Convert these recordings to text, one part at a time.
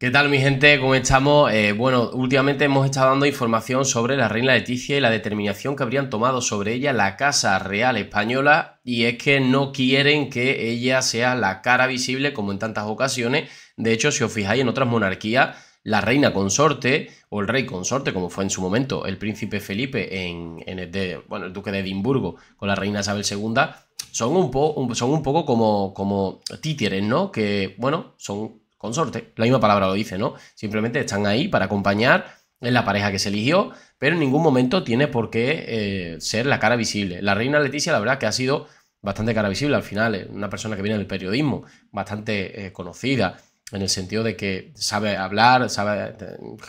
¿Qué tal mi gente? ¿Cómo estamos? Eh, bueno, últimamente hemos estado dando información sobre la reina Leticia y la determinación que habrían tomado sobre ella la Casa Real Española y es que no quieren que ella sea la cara visible como en tantas ocasiones. De hecho, si os fijáis en otras monarquías, la reina consorte o el rey consorte, como fue en su momento el príncipe Felipe en, el, duque de Edimburgo con la reina Isabel II, son un, son un poco como, como títeres, ¿no? Que, bueno, son consorte. La misma palabra lo dice, ¿no? Simplemente están ahí para acompañar en la pareja que se eligió, pero en ningún momento tiene por qué eh, ser la cara visible. La reina Leticia, la verdad, que ha sido bastante cara visible al final, es eh, una persona que viene del periodismo, bastante eh, conocida, en el sentido de que sabe hablar, sabe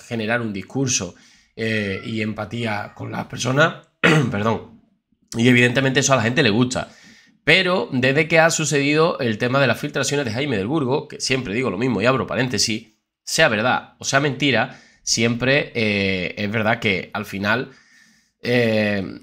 generar un discurso y empatía con las personas, perdón, y evidentemente eso a la gente le gusta. Pero desde que ha sucedido el tema de las filtraciones de Jaime del Burgo, que siempre digo lo mismo y abro paréntesis, sea verdad o sea mentira, siempre eh, es verdad que al final eh,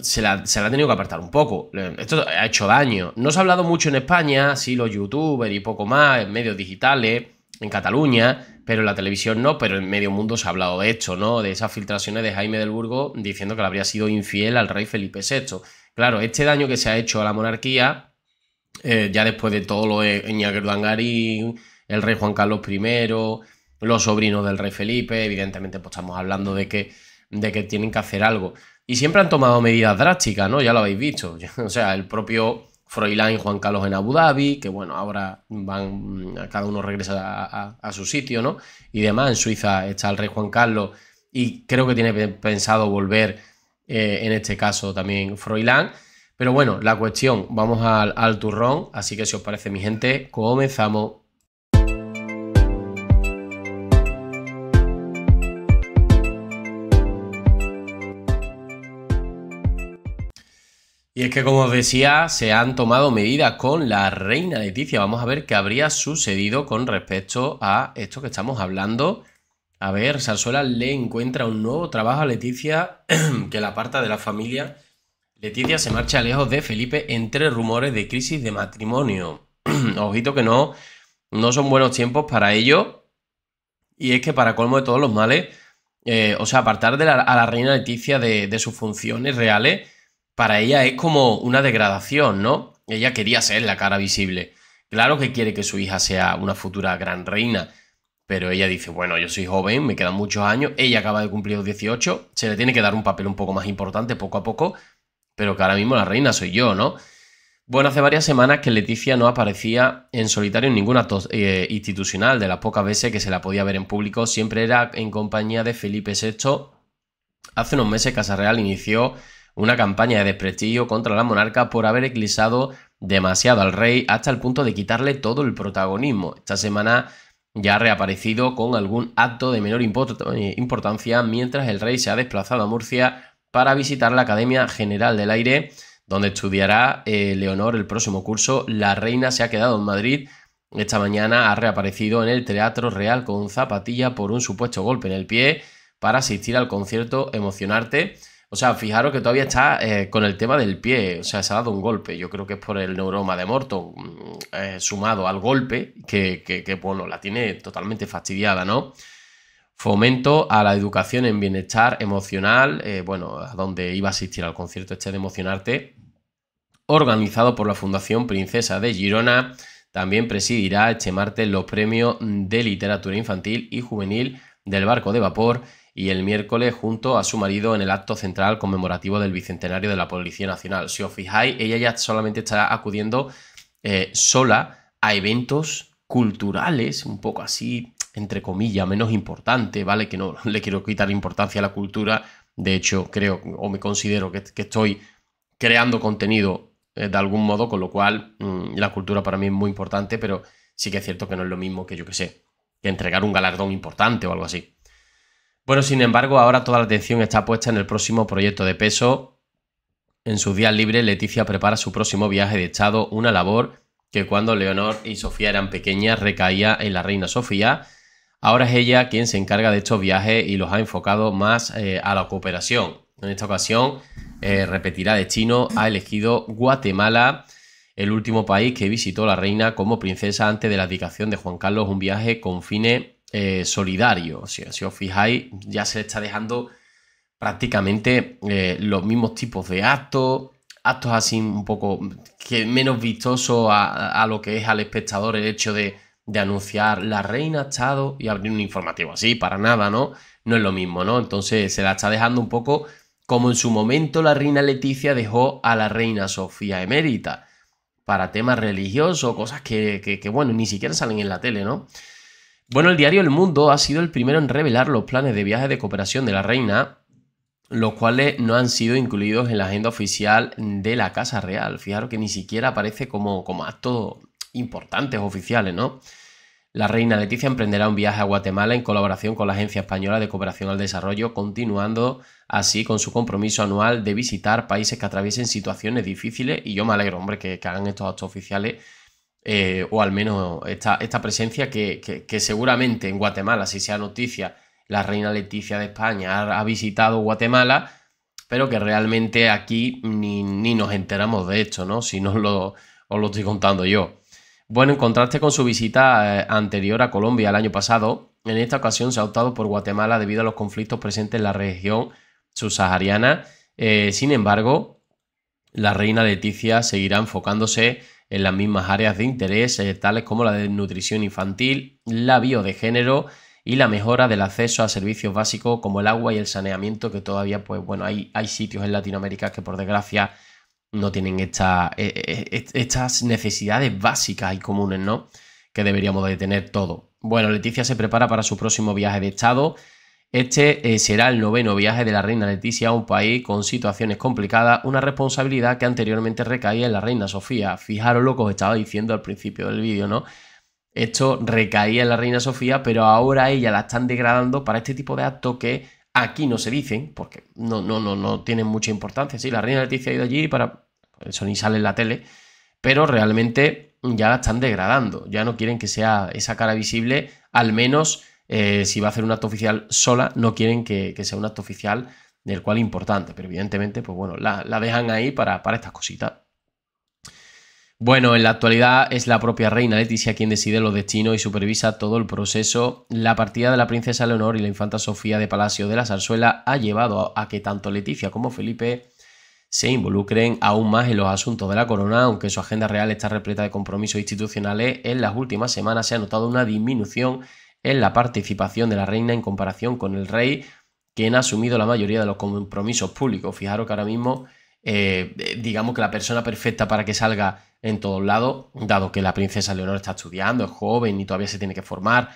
se, la, se, ha tenido que apartar un poco. Esto ha hecho daño. No se ha hablado mucho en España, sí, los youtubers y poco más, en medios digitales, en Cataluña, pero en la televisión no, pero en medio mundo se ha hablado de esto, ¿no? De esas filtraciones de Jaime del Burgo diciendo que le habría sido infiel al rey Felipe VI. Claro, este daño que se ha hecho a la monarquía, eh, ya después de todo lo de el rey Juan Carlos I, los sobrinos del rey Felipe, evidentemente pues estamos hablando de que, de que tienen que hacer algo. Y siempre han tomado medidas drásticas, ¿no? Ya lo habéis visto. o sea, el propio Froilán y Juan Carlos en Abu Dhabi, que bueno, ahora van, cada uno regresa a, a su sitio, ¿no? Y demás, en Suiza está el rey Juan Carlos y creo que tiene pensado volver eh, en este caso también Froilán. Pero bueno, la cuestión, vamos al, al turrón, así que si os parece mi gente, comenzamos. Y es que, como os decía, se han tomado medidas con la reina Leticia. Vamos a ver qué habría sucedido con respecto a esto que estamos hablando a ver, Sarsuela le encuentra un nuevo trabajo a Leticia que la aparta de la familia. Leticia se marcha lejos de Felipe entre rumores de crisis de matrimonio. Ojito que no, no son buenos tiempos para ello. Y es que para colmo de todos los males, eh, o sea, apartar de a la reina Leticia de, de sus funciones reales, para ella es como una degradación, ¿no? Ella quería ser la cara visible. Claro que quiere que su hija sea una futura gran reina pero ella dice, bueno, yo soy joven, me quedan muchos años, ella acaba de cumplir los 18, se le tiene que dar un papel un poco más importante poco a poco, pero que ahora mismo la reina soy yo, ¿no? Bueno, hace varias semanas que Leticia no aparecía en solitario en ninguna acto eh, institucional, de las pocas veces que se la podía ver en público, siempre era en compañía de Felipe VI. Hace unos meses Casa Real inició una campaña de desprestigio contra la monarca por haber eclipsado demasiado al rey hasta el punto de quitarle todo el protagonismo. Esta semana ya ha reaparecido con algún acto de menor eh, importancia mientras el rey se ha desplazado a Murcia para visitar la Academia General del Aire, donde estudiará eh, Leonor el próximo curso. La reina se ha quedado en Madrid. Esta mañana ha reaparecido en el Teatro Real con zapatilla por un supuesto golpe en el pie para asistir al concierto Emocionarte o sea, fijaros que todavía está eh, con el tema del pie, o sea, se ha dado un golpe. Yo creo que es por el neuroma de Morton mm, eh, sumado al golpe, que, bueno, la tiene totalmente fastidiada, ¿no? Fomento a la educación en bienestar emocional, eh, bueno, a donde iba a asistir al concierto este de emocionarte, organizado por la Fundación Princesa de Girona. También presidirá este martes los premios de literatura infantil y juvenil del barco de vapor y el miércoles junto a su marido en el acto central conmemorativo del bicentenario de la Policía Nacional. Si os fijáis, ella ya solamente estará acudiendo eh, sola a eventos culturales, un poco así, entre comillas, menos importante, ¿vale? Que no le quiero quitar importancia a la cultura. De hecho, creo o me considero que, estoy creando contenido eh, de algún modo, con lo cual mm, la cultura para mí es muy importante, pero sí que es cierto que no es lo mismo que yo que sé, que entregar un galardón importante o algo así. Bueno, sin embargo, ahora toda la atención está puesta en el próximo proyecto de peso. En sus días libres, Leticia prepara su próximo viaje de Estado, una labor que cuando Leonor y Sofía eran pequeñas recaía en la reina Sofía. Ahora es ella quien se encarga de estos viajes y los ha enfocado más eh, a la cooperación. En esta ocasión eh, repetirá repetirá chino, ha elegido Guatemala, el último país que visitó la reina como princesa antes de la dedicación de Juan Carlos, un viaje con fines eh, solidario, solidario. sea, si, os fijáis, ya se está dejando prácticamente eh, los mismos tipos de actos, actos así un poco que menos vistosos a, lo que es al espectador el hecho de, anunciar la reina ha estado y abrir un informativo así, para nada, ¿no? No es lo mismo, ¿no? Entonces se la está dejando un poco como en su momento la reina Leticia dejó a la reina Sofía emérita para temas religiosos, cosas que, que bueno, ni siquiera salen en la tele, ¿no? Bueno, el diario El Mundo ha sido el primero en revelar los planes de viaje de cooperación de la reina, los cuales no han sido incluidos en la agenda oficial de la Casa Real. Fijaros que ni siquiera aparece como, como actos importantes oficiales, ¿no? La reina Leticia emprenderá un viaje a Guatemala en colaboración con la Agencia Española de Cooperación al Desarrollo, continuando así con su compromiso anual de visitar países que atraviesen situaciones difíciles. Y yo me alegro, hombre, que, que hagan estos actos oficiales eh, o al menos esta, presencia que, seguramente en Guatemala, si sea noticia, la reina Leticia de España ha, visitado Guatemala, pero que realmente aquí ni, nos enteramos de esto, ¿no? Si no lo, os lo estoy contando yo. Bueno, en contraste con su visita eh, anterior a Colombia el año pasado, en esta ocasión se ha optado por Guatemala debido a los conflictos presentes en la región subsahariana. Eh, sin embargo, la reina Leticia seguirá enfocándose en las mismas áreas de interés, eh, tales como la desnutrición infantil, la bio de género y la mejora del acceso a servicios básicos como el agua y el saneamiento, que todavía, pues bueno, hay, hay sitios en Latinoamérica que por desgracia no tienen e, e, e, estas necesidades básicas y comunes, ¿no? Que deberíamos de tener todo. Bueno, Leticia se prepara para su próximo viaje de estado este eh, será el noveno viaje de la reina Leticia a un país con situaciones complicadas, una responsabilidad que anteriormente recaía en la reina Sofía. Fijaros lo que os estaba diciendo al principio del vídeo, ¿no? Esto recaía en la reina Sofía, pero ahora ella la están degradando para este tipo de actos que aquí no se dicen, porque no, no, no, no tienen mucha importancia. Sí, la reina Leticia ha ido allí para... Eso ni sale en la tele, pero realmente ya la están degradando, ya no quieren que sea esa cara visible, al menos eh, si va a hacer un acto oficial sola, no quieren que, sea un acto oficial del cual importante, pero evidentemente, pues bueno, la, dejan ahí para, para estas cositas. Bueno, en la actualidad es la propia reina Leticia quien decide los destinos y supervisa todo el proceso. La partida de la princesa Leonor y la infanta Sofía de Palacio de la Zarzuela ha llevado a que tanto Leticia como Felipe se involucren aún más en los asuntos de la corona, aunque su agenda real está repleta de compromisos institucionales, en las últimas semanas se ha notado una disminución en la participación de la reina en comparación con el rey, quien ha asumido la mayoría de los compromisos públicos. Fijaros que ahora mismo, eh, eh, digamos que la persona perfecta para que salga en todos lados, dado que la princesa Leonor está estudiando, es joven y todavía se tiene que formar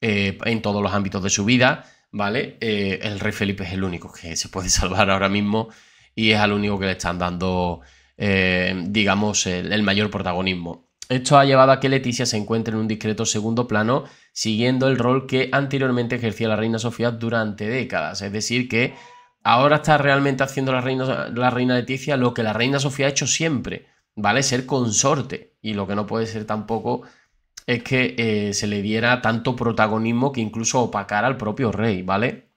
eh, en todos los ámbitos de su vida, ¿vale? el rey Felipe es el único que se puede salvar ahora mismo y es al único que le están dando, digamos, el mayor protagonismo. Esto ha llevado a que Leticia se encuentre en un discreto segundo plano, siguiendo el rol que anteriormente ejercía la reina Sofía durante décadas. Es decir, que ahora está realmente haciendo la reina, Leticia lo que la reina Sofía ha hecho siempre, ¿vale? Ser consorte. Y lo que no puede ser tampoco es que eh, se le diera tanto protagonismo que incluso opacara al propio rey, ¿vale?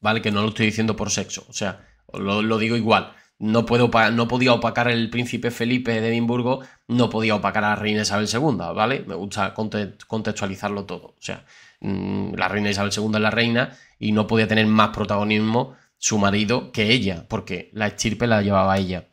¿Vale? Que no lo estoy diciendo por sexo, o sea, lo digo igual no, no podía opacar el príncipe Felipe de Edimburgo, no podía opacar a la reina Isabel II, ¿vale? Me gusta contextualizarlo todo. O sea, mm, la reina Isabel II es la reina y no podía tener más protagonismo su marido que ella, porque la estirpe la llevaba ella.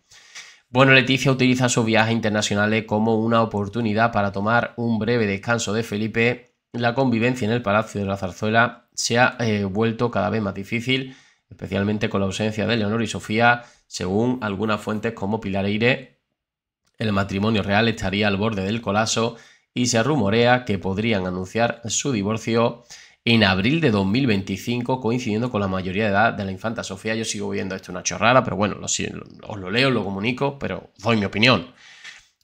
Bueno, Leticia utiliza sus viajes internacionales como una oportunidad para tomar un breve descanso de Felipe. La convivencia en el Palacio de la Zarzuela se ha eh, vuelto cada vez más difícil especialmente con la ausencia de Leonor y Sofía, según algunas fuentes como Pilar Eire, el matrimonio real estaría al borde del colapso y se rumorea que podrían anunciar su divorcio en abril de 2025, coincidiendo con la mayoría de edad de la infanta Sofía. Yo sigo viendo esto una chorrada, pero bueno, os lo leo, lo comunico, pero doy mi opinión.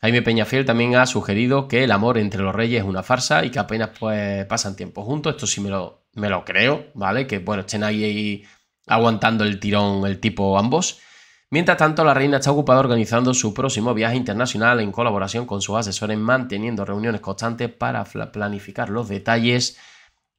Jaime Peñafiel también ha sugerido que el amor entre los reyes es una farsa y que apenas pues, pasan tiempo juntos. Esto sí me lo, me lo creo, ¿vale? Que bueno, estén ahí, ahí aguantando el tirón el tipo ambos. Mientras tanto, la reina está ocupada organizando su próximo viaje internacional en colaboración con sus asesores, manteniendo reuniones constantes para planificar los detalles.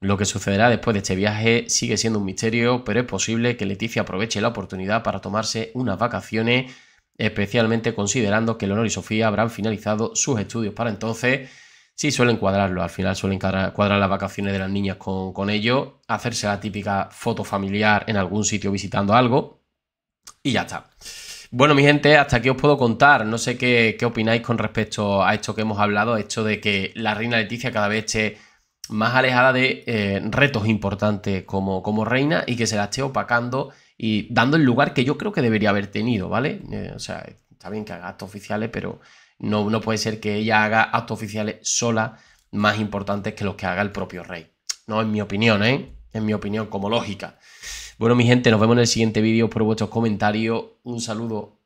Lo que sucederá después de este viaje sigue siendo un misterio, pero es posible que Leticia aproveche la oportunidad para tomarse unas vacaciones, especialmente considerando que Leonor y Sofía habrán finalizado sus estudios para entonces Sí, suelen cuadrarlo, al final suelen cuadrar, las vacaciones de las niñas con, con ello, hacerse la típica foto familiar en algún sitio visitando algo y ya está. Bueno, mi gente, hasta aquí os puedo contar. No sé qué, opináis con respecto a esto que hemos hablado, esto de que la reina Leticia cada vez esté más alejada de eh, retos importantes como, como, reina y que se la esté opacando y dando el lugar que yo creo que debería haber tenido, ¿vale? Eh, o sea, está bien que haga actos oficiales, pero no, puede ser que ella haga actos oficiales sola más importantes que los que haga el propio rey. No, en mi opinión, ¿eh? En mi opinión, como lógica. Bueno, mi gente, nos vemos en el siguiente vídeo. Por vuestros comentarios, un saludo